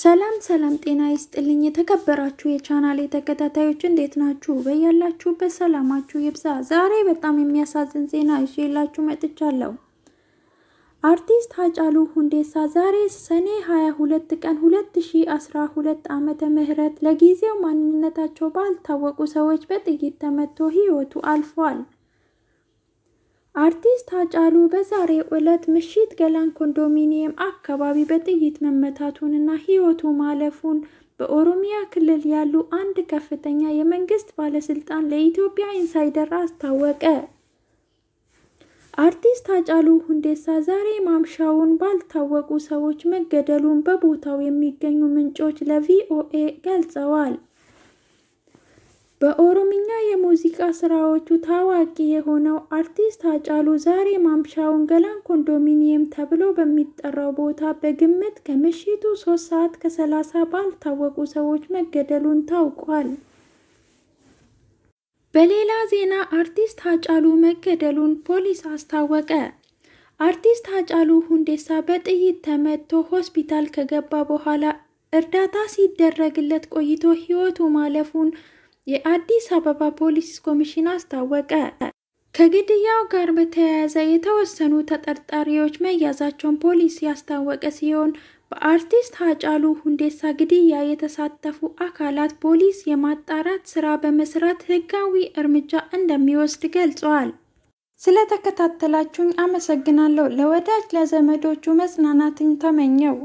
ሰላም ሰላም፣ ጤና ይስጥልኝ የተከበራችሁ የቻናሌ ተከታታዮች እንዴት ናችሁ? በያላችሁበት ሰላማችሁ ይብዛ። ዛሬ በጣም የሚያሳዝን ዜና ይዤላችሁ መጥቻለሁ። አርቲስት ሀጫሉ ሁንዴሳ ዛሬ ሰኔ 22 ቀን 2012 ዓመተ ምህረት ለጊዜው ማንነታቸው ባልታወቁ ሰዎች በጥይት ተመቶ ህይወቱ አልፏል። አርቲስት አጫሉ በዛሬ ዕለት ምሽት ገላን ኮንዶሚኒየም አካባቢ በጥይት መመታቱንና ሕይወቱ ማለፉን በኦሮሚያ ክልል ያሉ አንድ ከፍተኛ የመንግስት ባለስልጣን ለኢትዮጵያ ኢንሳይደር አስታወቀ። አርቲስት አጫሉ ሁንዴሳ ዛሬ ማምሻውን ባልታወቁ ሰዎች መገደሉን በቦታው የሚገኙ ምንጮች ለቪኦኤ ገልጸዋል። በኦሮምኛ የሙዚቃ ስራዎቹ ታዋቂ የሆነው አርቲስት አጫሉ ዛሬ ማምሻውን ገላን ኮንዶሚኒየም ተብሎ በሚጠራው ቦታ በግምት ከምሽቱ ሶስት ሰዓት ከሰላሳ ባልታወቁ ሰዎች መገደሉን ታውቋል። በሌላ ዜና አርቲስት አጫሉ መገደሉን ፖሊስ አስታወቀ። አርቲስት አጫሉ ሁንዴሳ በጥይት ተመትቶ ሆስፒታል ከገባ በኋላ እርዳታ ሲደረግለት ቆይቶ ሕይወቱ ማለፉን የአዲስ አበባ ፖሊስ ኮሚሽን አስታወቀ። ከግድያው ጋር በተያያዘ የተወሰኑ ተጠርጣሪዎች መያዛቸውን ፖሊስ ያስታወቀ ሲሆን በአርቲስት ሀጫሉ ሁንዴሳ ግድያ የተሳተፉ አካላት ፖሊስ የማጣራት ስራ በመስራት ሕጋዊ እርምጃ እንደሚወስድ ገልጿል። ስለተከታተላችሁኝ አመሰግናለሁ። ለወዳጅ ለዘመዶቹ መጽናናትን ተመኘው።